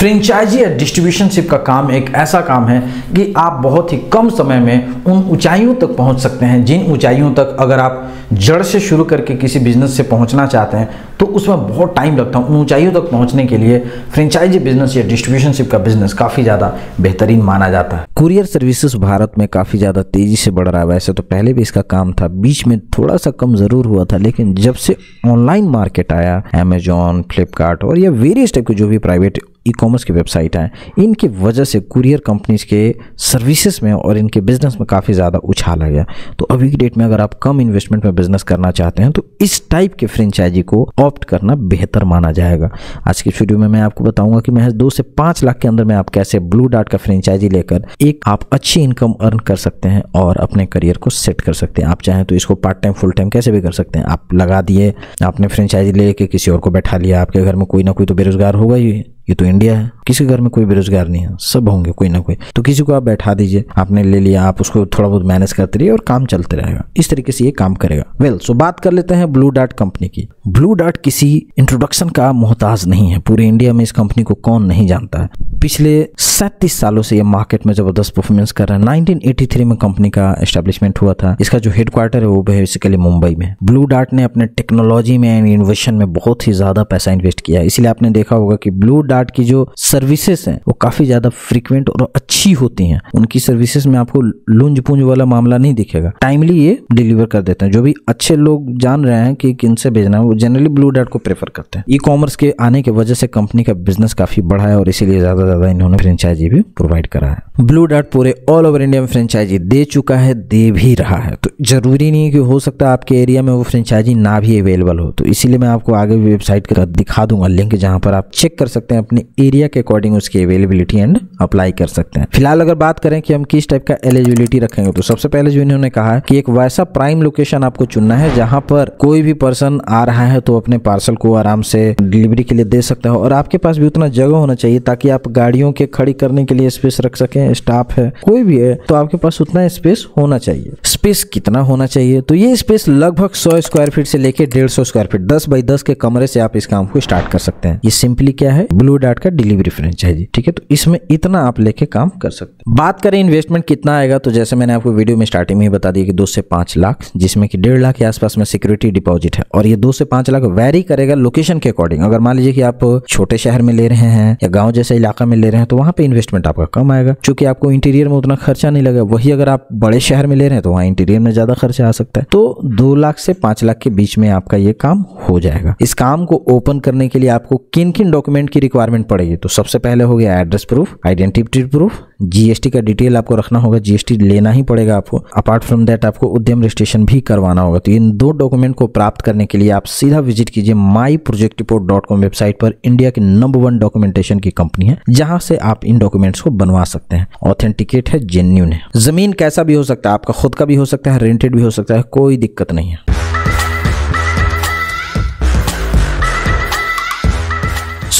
franchise या distributionship का काम एक ऐसा काम है कि आप बहुत ही कम समय में उन ऊंचाइयों तक पहुंच सकते हैं जिन ऊंचाइयों तक अगर आप जड़ से शुरू करके किसी बिजनेस से पहुंचना चाहते हैं तो उसमें बहुत टाइम लगता है उन ऊंचाइयों तक पहुंचने के लिए फ्रेंचाइजी बिजनेस या डिस्ट्रीब्यूशनशिप का बिजनेस काफ़ी ज़्यादा बेहतरीन माना जाता है कुरियर सर्विसेज भारत में काफ़ी ज़्यादा तेज़ी से बढ़ रहा है वैसे तो पहले भी इसका काम था बीच में थोड़ा सा कम ज़रूर हुआ था लेकिन जब से ऑनलाइन मार्केट आया अमेजोन फ्लिपकार्ट और या वेरियस टाइप के जो भी प्राइवेट ई कॉमर्स की वेबसाइट हैं इनकी वजह से कुरियर कंपनीज के सर्विसेज में और इनके बिज़नेस में काफ़ी ज़्यादा उछाल आ गया तो अभी की डेट में अगर आप कम इन्वेस्टमेंट में बिज़नेस करना चाहते हैं तो इस टाइप के फ्रेंचाइजी को ऑप्ट करना बेहतर माना जाएगा आज की वीडियो में मैं आपको बताऊंगा कि महज दो से पाँच लाख के अंदर में आप कैसे ब्लू डार्ट का फ्रेंचाइजी लेकर एक आप अच्छी इनकम अर्न कर सकते हैं और अपने करियर को सेट कर सकते हैं आप चाहें तो इसको पार्ट टाइम फुल टाइम कैसे भी कर सकते हैं आप लगा दिए आपने फ्रेंचाइजी लेके किसी और को बैठा लिया आपके घर में कोई ना कोई तो बेरोजगार होगा ही ये तो इंडिया है किसी घर में कोई बेरोजगार नहीं है सब होंगे कोई ना कोई तो किसी को आप बैठा दीजिए आपने ले लिया आप उसको थोड़ा बहुत मैनेज करते रहिए और काम चलते रहेगा इस तरीके से ये काम करेगा वेल well, सो so बात कर लेते हैं ब्लू डार्ट कंपनी की ब्लू डार्ट किसी इंट्रोडक्शन का मोहताज नहीं है पूरे इंडिया में इस कंपनी को कौन नहीं जानता है पिछले सैंतीस सालों से ये मार्केट में जबरदस्त परफॉर्मेंस कर रहे हैं नाइनटीन में कंपनी का एस्टेब्लिशमेंट हुआ था इसका जो हेडक्वार्टर है वो बेसिकली मुंबई में ब्लू डार्ट ने अपने टेक्नोलॉजी में एंड इनोवेशन में बहुत ही ज्यादा पैसा इन्वेस्ट किया इसलिए आपने देखा होगा कि ब्लू डार्ट कार्ड की जो सर्विसेज हैं वो काफ़ी ज़्यादा फ्रीक्वेंट और अच्छी होती हैं उनकी सर्विसेज में आपको लुंज पुंज वाला मामला नहीं दिखेगा टाइमली ये डिलीवर कर देते हैं जो भी अच्छे लोग जान रहे हैं कि किन से भेजना है वो जनरली ब्लू डार्ट को प्रेफर करते हैं ई कॉमर्स के आने की वजह से कंपनी का बिजनेस काफ़ी बढ़ा है और इसीलिए ज़्यादा ज़्यादा इन्होंने फ्रेंचाइजी भी प्रोवाइड करा है ब्लू डार्ट पूरे ऑल ओवर इंडिया में फ्रेंचाइजी दे चुका है दे भी रहा है तो जरूरी नहीं है कि हो सकता है आपके एरिया में वो फ्रेंचाइजी ना भी अवेलेबल हो तो इसीलिए मैं आपको आगे वेबसाइट का दिखा दूंगा लिंक जहाँ पर आप चेक कर सकते हैं अपने एरिया के अकॉर्डिंग उसकी अवेलेबिलिटी एंड अप्लाई कर सकते हैं फिलहाल अगर बात करें कि हम किस टाइप का एलिजिबिलिटी रखेंगे तो सबसे पहले जो इन्होंने कहा कि एक वैसा प्राइम लोकेशन आपको चुनना है जहां पर कोई भी पर्सन आ रहा है तो अपने पार्सल को आराम से डिलीवरी के लिए दे सकता हो और आपके पास भी उतना जगह होना चाहिए ताकि आप गाड़ियों के खड़ी करने के लिए स्पेस रख सकें स्टाफ है कोई भी है तो आपके पास उतना स्पेस होना चाहिए स्पेस कितना होना चाहिए तो ये स्पेस लगभग सौ स्क्वायर फीट से लेकर डेढ़ स्क्वायर फीट दस बाई दस के कमरे से आप इस काम को स्टार्ट कर सकते हैं ये सिंपली क्या है ब्लू डाट का डिलीवरी फ्रेंचाइजी ठीक है तो इसमें इतना आप लेके काम कर सकते हैं बात करें इन्वेस्टमेंट कितना आएगा तो जैसे मैंने आपको वीडियो में स्टार्टिंग में ही बता दिया कि दो से पांच लाख जिसमें कि डेढ़ लाख के आसपास में सिक्योरिटी डिपॉजिट है और ये दो से पांच लाख वेरी करेगा लोकेशन के अकॉर्डिंग अगर मान लीजिए कि आप छोटे शहर में ले रहे हैं या गाँव जैसे इलाका में ले रहे हैं तो वहां पर इन्वेस्टमेंट आपका कम आएगा चूंकि आपको इंटीरियर में उतना खर्चा नहीं लगेगा वही अगर आप बड़े शहर में ले रहे हैं तो वहाँ इंटीरियर में ज्यादा खर्चा आ सकता है तो दो लाख से पांच लाख के बीच में आपका ये काम हो जाएगा इस काम को ओपन करने के लिए आपको किन किन डॉक्यूमेंट की रिक्वायरमेंट रिक्वायरमेंट पड़ेगी तो सबसे पहले हो गया address proof identity proof GST का डिटेल आपको रखना होगा जीएसटी लेना ही पड़ेगा आपको अपार्ट फ्रॉम दैट आपको उद्यम रजिस्ट्रेशन भी करवाना होगा तो इन दो डॉक्यूमेंट को प्राप्त करने के लिए आप सीधा विजिट कीजिए my project report dot com website पर इंडिया के नंबर वन डॉक्यूमेंटेशन की कंपनी है जहां से आप इन डॉक्यूमेंट्स को बनवा सकते हैं ऑथेंटिकेट है जेन्यून है जमीन कैसा भी हो सकता है आपका खुद का भी हो सकता है रेंटेड भी हो सकता है कोई दिक्कत नहीं है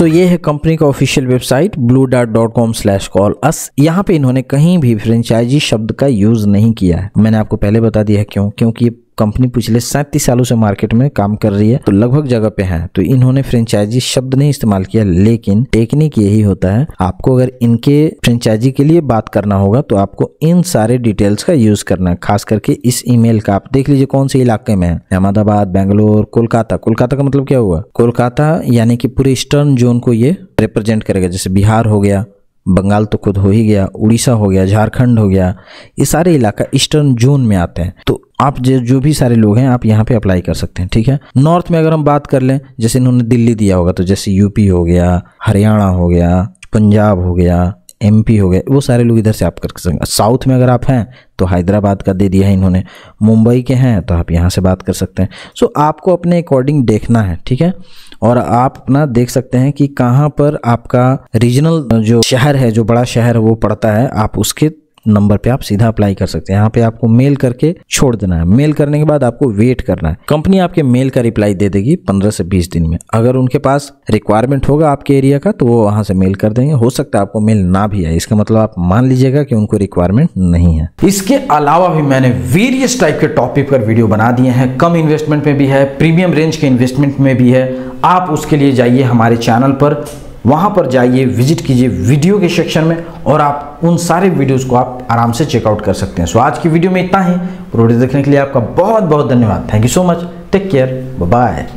सो ये है कंपनी का official website Blue dot dot com slash call us यहाँ पे इन्होंने कहीं भी फ्रेंचाइजी शब्द का यूज नहीं किया है मैंने आपको पहले बता दिया है क्यों क्योंकि ये कंपनी पिछले सैंतीस सालों से मार्केट में काम कर रही है तो लगभग जगह पे है तो इन्होंने फ्रेंचाइजी शब्द नहीं इस्तेमाल किया लेकिन टेक्निक यही होता है आपको अगर इनके फ्रेंचाइजी के लिए बात करना होगा तो आपको इन सारे डिटेल्स का यूज करना है खास करके इस ईमेल का आप देख लीजिए कौन से इलाके में है अहमदाबाद बेंगलोर कोलकाता कोलकाता का मतलब क्या हुआ कोलकाता यानी कि पूरे ईस्टर्न जोन को ये रिप्रेजेंट करेगा जैसे बिहार हो गया बंगाल तो खुद हो ही गया उड़ीसा हो गया झारखंड हो गया ये सारे इलाका ईस्टर्न जोन में आते हैं तो आप जो जो भी सारे लोग हैं आप यहाँ पे अप्लाई कर सकते हैं ठीक है नॉर्थ में अगर हम बात कर लें जैसे इन्होंने दिल्ली दिया होगा तो जैसे यूपी हो गया हरियाणा हो गया पंजाब हो गया एमपी हो गए वो सारे लोग इधर से आप कर सकते साउथ में अगर आप हैं तो हैदराबाद का दे दिया है इन्होंने मुंबई के हैं तो आप यहाँ से बात कर सकते हैं सो so, आपको अपने अकॉर्डिंग देखना है ठीक है और आप अपना देख सकते हैं कि कहाँ पर आपका रीजनल जो शहर है जो बड़ा शहर है वो पड़ता है आप उसके नंबर पे आप सीधा अप्लाई कर सकते हैं यहाँ पे आपको मेल करके छोड़ देना है मेल करने के बाद आपको वेट करना है कंपनी आपके मेल का रिप्लाई दे देगी पंद्रह से 20 दिन में अगर उनके पास रिक्वायरमेंट होगा आपके एरिया का तो वो वहां से मेल कर देंगे हो सकता है आपको मेल ना भी आए इसका मतलब आप मान लीजिएगा कि उनको रिक्वायरमेंट नहीं है इसके अलावा भी मैंने वेरियस टाइप के टॉपिक पर वीडियो बना दिए हैं कम इन्वेस्टमेंट में भी है प्रीमियम रेंज के इन्वेस्टमेंट में भी है आप उसके लिए जाइए हमारे चैनल पर वहाँ पर जाइए विजिट कीजिए वीडियो के सेक्शन में और आप उन सारे वीडियोस को आप आराम से चेकआउट कर सकते हैं सो आज की वीडियो में इतना ही प्रोडक्ट देखने के लिए आपका बहुत बहुत धन्यवाद thank you so much take care bye